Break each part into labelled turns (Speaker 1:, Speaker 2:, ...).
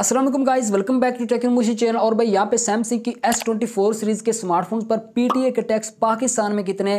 Speaker 1: Aslam guys welcome back to टेकन मुशी channel और भाई यहाँ पे सैमसंग की एस ट्वेंटी फोर सीरीज़ के स्मार्टफोन पर पीटीए के टैक्स पाकिस्तान में कितने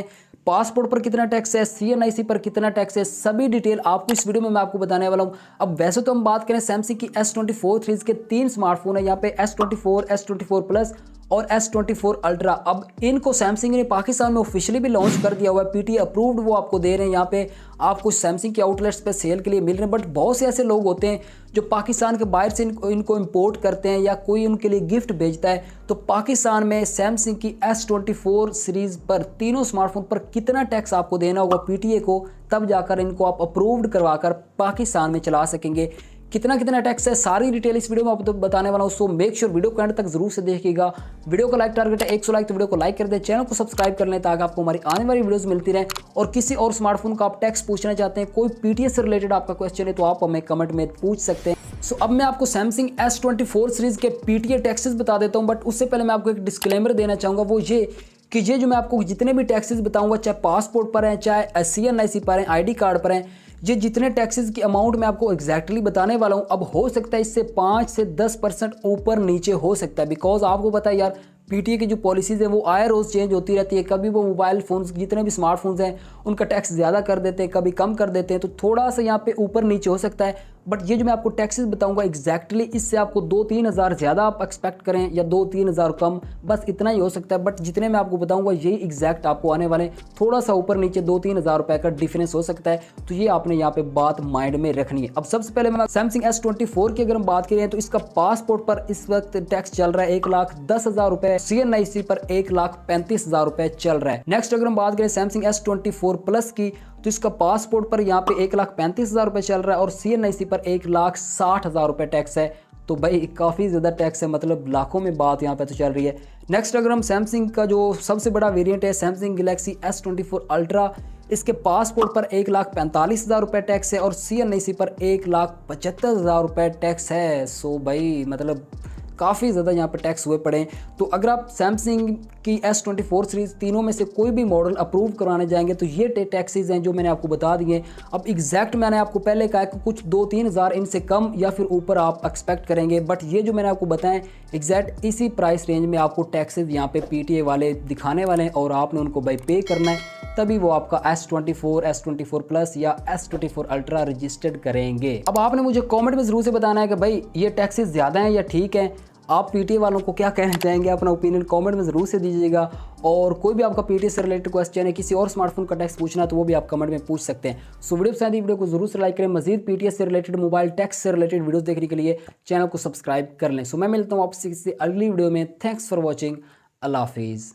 Speaker 1: पासपोर्ट पर कितना टैक्स है सी पर कितना टैक्स है सभी डिटेल आपको इस वीडियो में मैं आपको बताने वाला हूँ अब वैसे तो हम बात करें सैमसंग की एस ट्वेंटी फोर सीरीज़ के तीन स्मार्टफोन है यहाँ पे S twenty four S twenty four plus और एस ट्वेंटी फोर अल्ट्रा अब इनको सैमसंग ने पाकिस्तान में ऑफिशियली भी लॉन्च कर दिया हुआ है पीटीए अप्रूव्ड वो आपको दे रहे हैं यहाँ पे आपको सैमसंग के आउटलेट्स पे सेल के लिए मिल रहे हैं बट बहुत से ऐसे लोग होते हैं जो पाकिस्तान के बाहर से इनको इनको इम्पोर्ट करते हैं या कोई उनके लिए गिफ्ट भेजता है तो पाकिस्तान में सैमसंग की एस ट्वेंटी फोर सीरीज़ पर तीनों स्मार्टफोन पर कितना टैक्स आपको देना होगा पी टी ए को तब जाकर इनको आप अप्रूव्ड करवाकर पाकिस्तान में चला सकेंगे कितना कितना टैक्स है सारी डिटेल इस वीडियो में आपको तो बताने वाला हूँ सो मेक श्योर वीडियो को एंड तक जरूर से देखिएगा वीडियो का लाइक टारगेट है एक सौ लाइक तो वीडियो को लाइक कर दे चैनल को सब्सक्राइब कर लें ताकि आपको हमारी आने वाली वीडियोस मिलती रहे और किसी और स्मार्टफोन का आप टैक्स पूछना चाहते हैं कोई पी से रिलेटेड आपका क्वेश्चन है तो आप हमें कमेंट में पूछ सकते हैं सो अब मैं आपको Samsung S twenty four series के पीटीए टैक्सेस बता देता हूँ बट उससे पहले मैं आपको एक डिस्क्लेमर देना चाहूँगा वो ये कि ये जो मैं आपको जितने भी टैक्सेस बताऊँगा चाहे पासपोर्ट पर हैं चाहे एस सी पर हैं आई कार्ड पर हैं ये जितने टैक्सेस की अमाउंट मैं आपको एग्जैक्टली exactly बताने वाला हूँ अब हो सकता है इससे पाँच से दस परसेंट ऊपर नीचे हो सकता है बिकॉज आपको पता है यार पीटीए की जो पॉलिसीज़ हैं वो आए रोज़ चेंज होती रहती है कभी वो मोबाइल फ़ोन जितने भी स्मार्टफोन्स हैं उनका टैक्स ज़्यादा कर देते हैं कभी कम कर देते हैं तो थोड़ा सा यहाँ पे ऊपर नीचे हो सकता है बट ये जो मैं आपको टैक्सेस बताऊंगा एग्जैक्टली exactly इससे आपको दो तीन हज़ार ज़्यादा आप एक्सपेक्ट करें या दो तीन हज़ार कम बस इतना ही हो सकता है बट जितने मैं आपको बताऊंगा यही एग्जैक्ट आपको आने वाले थोड़ा सा ऊपर नीचे दो तीन हज़ार रुपये का डिफरेंस हो सकता है तो ये आपने यहाँ पे बात माइंड में रखनी है अब सबसे पहले मैं सैमसंग एस ट्वेंटी फोर की अगर हम बात करें तो इसका पासपोर्ट पर इस वक्त टैक्स चल रहा है एक लाख दस हज़ार रुपये सी एन आई सी पर एक लाख पैंतीस हज़ार रुपये चल रहा है नेक्स्ट अगर हम बात करें Samsung S twenty four plus की तो इसका पासपोर्ट पर यहाँ पे एक लाख पैंतीस हज़ार रुपये चल रहा है और सी एन आई सी पर एक लाख साठ हज़ार रुपये टैक्स है तो भाई काफ़ी ज़्यादा टैक्स है मतलब लाखों में बात यहाँ पे तो चल रही है नेक्स्ट अगर हम सैमसंग का जो सबसे बड़ा वेरिएंट है Samsung Galaxy S twenty four ultra इसके पासपोर्ट पर एक लाख पैंतालीस हज़ार रुपये टैक्स है और सी एन आई सी पर एक लाख पचहत्तर हज़ार रुपये टैक्स है सो भाई मतलब काफ़ी ज़्यादा यहाँ पर टैक्स हुए पड़े तो अगर आप सैमसंग की एस ट्वेंटी फोर सीरीज़ तीनों में से कोई भी मॉडल अप्रूव कराने जाएंगे तो ये टैक्सेज हैं जो मैंने आपको बता दिए अब एग्जैक्ट मैंने आपको पहले कहा कि कुछ दो तीन हज़ार इनसे कम या फिर ऊपर आप एक्सपेक्ट करेंगे बट ये जो मैंने आपको बताएं एग्जैक्ट इसी प्राइस रेंज में आपको टैक्सेज यहाँ पे पी वाले दिखाने वाले हैं और आपने उनको बाई पे करना है तभी वो आपका S24, S24 प्लस या S24 अल्ट्रा रजिस्टर्ड करेंगे अब आपने मुझे कमेंट में ज़रूर से बताना है कि भाई ये टैक्सेस ज़्यादा हैं या ठीक है आप पीटी वालों को क्या कहना चाहेंगे अपना ओपिनियन कमेंट में ज़रूर से दीजिएगा और कोई भी आपका पीटी से रिलेटेड क्वेश्चन है किसी और स्मार्टफोन का टैक्स पूछना तो वो भी आप कमेंट में पूछ सकते हैं सो वीडियो पसंद वीडियो को जरूर से लाइक करें मजीद पी से रिलेटेड मोबाइल टैक्स से रिलेटेड वीडियो देखने के लिए चैनल को सब्सक्राइब कर लें सो मैं मिलता हूँ आपसे किसी अगली वीडियो में थैंक्स फॉर वॉचिंग अल्लाह हाफिज़